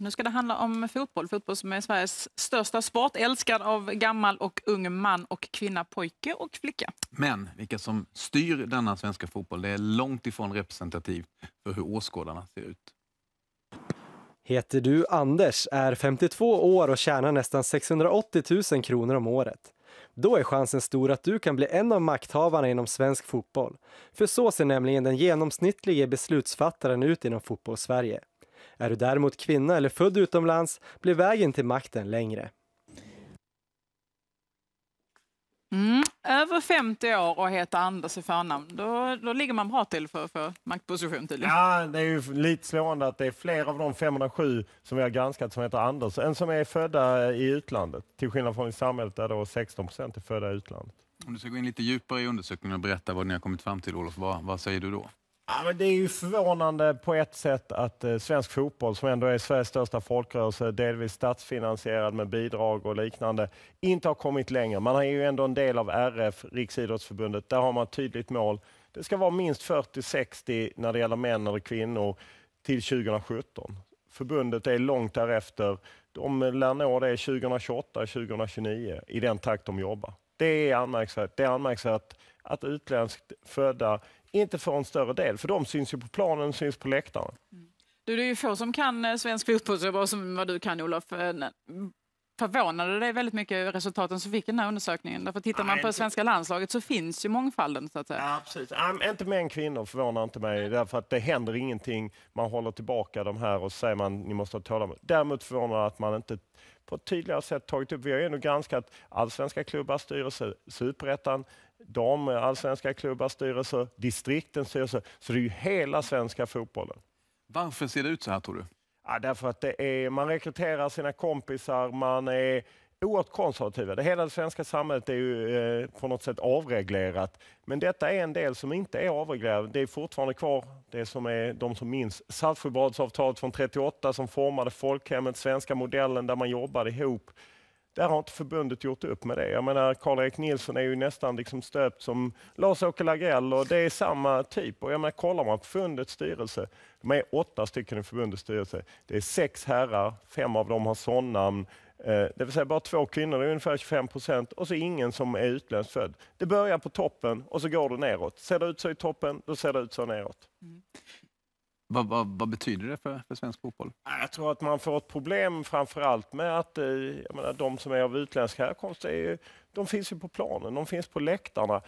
Nu ska det handla om fotboll. Fotboll som är Sveriges största sport, älskad av gammal och ung man och kvinna, pojke och flicka. Men vilka som styr denna svenska fotboll, det är långt ifrån representativt för hur åskådarna ser ut. Heter du Anders, är 52 år och tjänar nästan 680 000 kronor om året. Då är chansen stor att du kan bli en av makthavarna inom svensk fotboll. För så ser nämligen den genomsnittlige beslutsfattaren ut inom fotbollssverige. Är du däremot kvinna eller född utomlands blir vägen till makten längre. Mm. Över 50 år och heter Anders i förnamn, då, då ligger man bra till för, för maktposition tydligen. Ja, det är ju lite slående att det är fler av de 507 som vi har granskat som heter Anders än som är födda i utlandet. Till skillnad från i samhället där då 16 procent är födda i utlandet. Om du ska gå in lite djupare i undersökningen och berätta vad ni har kommit fram till, Olof, vad, vad säger du då? Ja, men det är ju förvånande på ett sätt att eh, svensk fotboll, som ändå är Sveriges största folkrörelse, delvis statsfinansierad med bidrag och liknande, inte har kommit längre. Man är ju ändå en del av RF, Riksidrottsförbundet. Där har man ett tydligt mål. Det ska vara minst 40-60 när det gäller män eller kvinnor till 2017. Förbundet är långt därefter. De lär nå det 2028, 2029 i den takt de jobbar. Det är anmärkningsvärt. Det är anmärkningsvärt att utländskt födda inte för en större del, för de syns ju på planen, syns på läktaren. Mm. Du, det är ju få som kan eh, svensk fotboll så bra som vad du kan, Olof. Eh, förvånade dig väldigt mycket resultaten som fick den här undersökningen? Därför tittar Nej, på inte. svenska landslaget så finns ju mångfalden. Så att säga. absolut. Ja, inte män kvinnor förvånar inte mig, därför att det händer ingenting. Man håller tillbaka de här och säger man ni måste ha tålamod. Däremot förvånar det att man inte på ett tydligare sätt tagit upp. Vi har ju ändå granskat allsvenska klubbar, styrelse, superettan, dam, allsvenska klubbar, styrelser, distriktens styrelser. Så det är ju hela svenska fotbollen. Varför ser det ut så här tror du? Ja, därför att det är, man rekryterar sina kompisar, man är oerhört konservativa. Det hela det svenska samhället är ju eh, på något sätt avreglerat. Men detta är en del som inte är avreglerad. Det är fortfarande kvar det som är de som minns Saltsjöbadsavtalet från 38 som formade folkhemmet, svenska modellen där man jobbade ihop. Där har inte förbundet gjort upp med det. Jag menar, Karl-Erik Nilsson är ju nästan liksom stöpt som Lars-Åke Lagrell och det är samma typ. Och jag menar, kollar man på förbundets styrelse, de är åtta stycken i förbundets styrelse. Det är sex herrar, fem av dem har sådana eh, det vill säga bara två kvinnor, ungefär 25 procent, och så ingen som är utländskt född. Det börjar på toppen och så går det neråt. Ser det ut så i toppen, då ser det ut så neråt. Mm. Vad, vad, vad, betyder det för, för svensk fotboll? Jag tror att man får ett problem framför allt med att eh, menar, de som är av utländsk härkomst ju, de finns ju på planen, de finns på läktarna.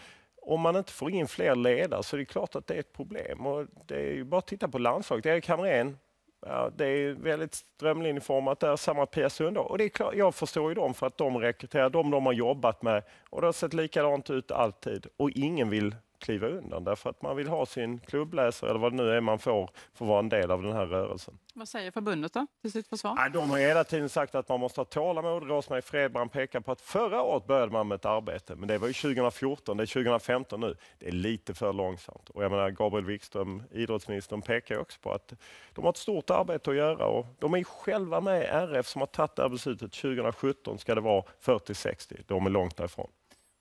Om man inte får in fler ledare så är det klart att det är ett problem. Och det är ju bara att titta på landslaget. Erik Hamrén, ja, det är väldigt strömlinjeformat där, samma Pia Sundahl. Och det är klart, jag förstår ju dem för att de rekryterar de de har jobbat med och det har sett likadant ut alltid och ingen vill kliva undan därför att man vill ha sin klubbläsare eller vad det nu är man får för att vara en del av den här rörelsen. Vad säger förbundet då till sitt försvar? Ja, de har hela tiden sagt att man måste ha tålamod. Rose-Marie Fredman pekar på att förra året började man med ett arbete, men det var ju 2014, det är 2015 nu. Det är lite för långsamt. Och jag menar, Gabriel Wikström, idrottsministern, pekar också på att de har ett stort arbete att göra och de är ju själva med RF som har tagit det här beslutet 2017 ska det vara 40-60. De är långt därifrån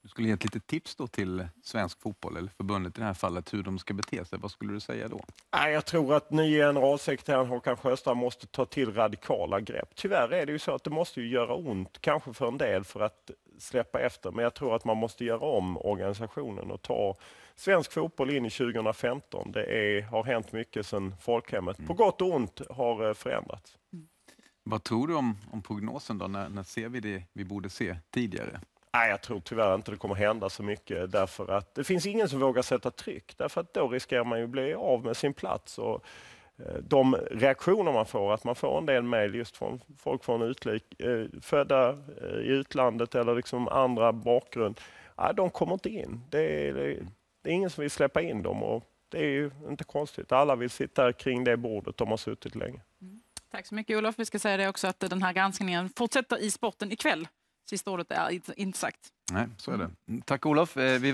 du skulle ge ett litet tips då till svensk fotboll, eller förbundet i det här fallet, hur de ska bete sig, vad skulle du säga då? Jag tror att nya generalsekreteraren Håkan Sjöstrand måste ta till radikala grepp. Tyvärr är det ju så att det måste ju göra ont, kanske för en del, för att släppa efter. Men jag tror att man måste göra om organisationen och ta svensk fotboll in i 2015. Det är, har hänt mycket sedan folkhemmet, mm. på gott och ont, har eh, förändrats. Mm. Vad tror du om, om prognosen då? När, när ser vi det vi borde se tidigare? Nej, jag tror tyvärr inte det kommer hända så mycket därför att det finns ingen som vågar sätta tryck därför att då riskerar man ju bli av med sin plats. Och eh, de reaktioner man får, att man får en del mejl just från folk från utlik, eh, födda eh, i utlandet eller liksom andra bakgrund, nej, de kommer inte in. Det är, det är ingen som vill släppa in dem och det är ju inte konstigt. Alla vill sitta kring det bordet de har suttit länge. Mm. Tack så mycket Olof. Vi ska säga det också att den här granskningen fortsätter i sporten ikväll Sista ordet är inte sagt. Nej, så är det. Mm. Tack Olof. Eh, vi